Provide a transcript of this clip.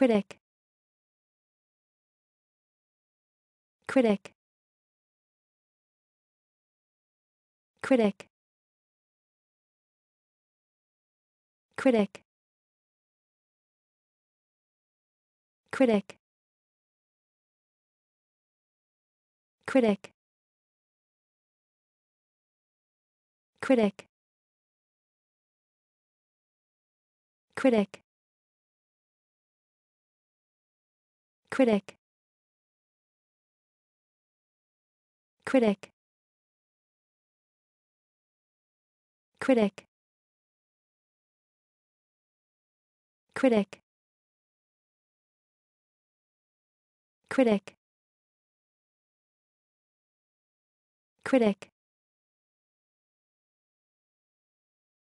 critic critic critic critic critic critic critic critic critic critic critic critic critic critic